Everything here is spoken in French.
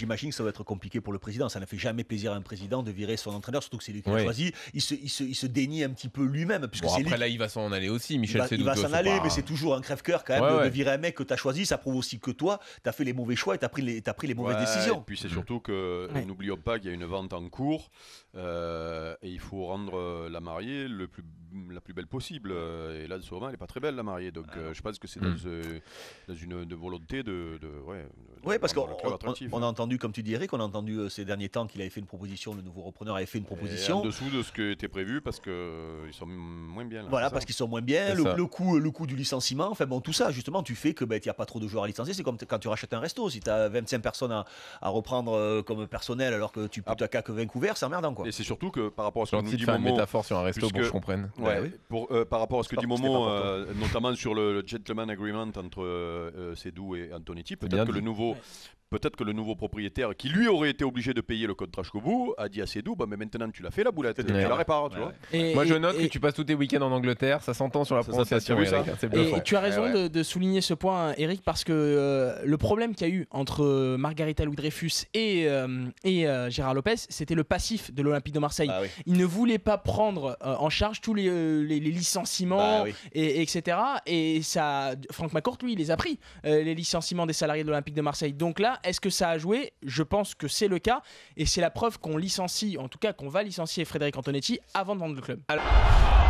j'imagine que ça va être compliqué pour le président. Ça ne fait jamais plaisir à un président de virer son entraîneur, surtout que c'est lui qui l'a choisi. Il se, il, dénie un petit peu lui-même. après, là, il va s'en aller aussi, Michel Il va, s'en aller, mais c'est toujours un crève-cœur quand même de, virer un mec que tu as choisi. Ça prouve aussi que toi, tu as fait les mauvais choix et tu as, pris les, as pris les mauvaises décisions. Et puis c'est mm. surtout que, euh, n'oublions pas qu'il y a une vente en cours euh, et il faut rendre euh, la mariée le plus la plus belle possible. Euh, et là, ce moment, elle n'est pas très belle, la mariée. Donc, ah euh, je pense que c'est dans, hmm. une, volonté de. de ouais, ouais, parce qu'on on, a entendu, comme tu dirais, qu'on a entendu euh, ces derniers temps qu'il avait fait une proposition, le nouveau repreneur avait fait une proposition. en dessous de ce qui était prévu, parce qu'ils sont moins bien. Là, voilà, parce qu'ils sont moins bien. Le, coût, le coût du licenciement, enfin bon, tout ça, justement, tu fais que ben, il n'y a pas trop de joueurs à licencier. C'est comme quand tu rachètes un resto. Si tu as 25 personnes à, à, reprendre comme personnel alors que tu n'as ah. qu'à que 20 couverts, c'est emmerdant. Quoi. Et c'est surtout que par rapport à ce qu'on une métaphore sur un resto pour que je comprenne. Bah euh, par rapport à ce que dit Momo, euh, notamment sur le, gentleman agreement entre euh, Cédou et Antonetti, peut-être que le nouveau Peut-être que le nouveau propriétaire, qui lui aurait été obligé de payer le code trash bout, a dit à doux bah, mais maintenant tu l'as fait la boulette, tu la répares. Tu vois Moi, je note que tu passes tous tes week-ends en Angleterre, ça s'entend sur la prononciation. ça, et, tu as raison de, souligner ce point, Eric, parce que euh, le problème qu'il y a eu entre euh, Margarita Louis-Dreyfus et, euh, et Gérard Lopez, c'était le passif de l'Olympique de Marseille. Ah Ils Il ne voulait pas prendre en charge tous les, licenciements, bah et, etc. Et ça, Franck McCourt, lui, il les a pris, les licenciements des salariés de l'Olympique de Marseille. Donc là, est-ce que ça a joué Je pense que c'est le cas. Et c'est la preuve qu'on licencie, en tout cas qu'on va licencier Frédéric Antonetti avant de vendre le club. Alors...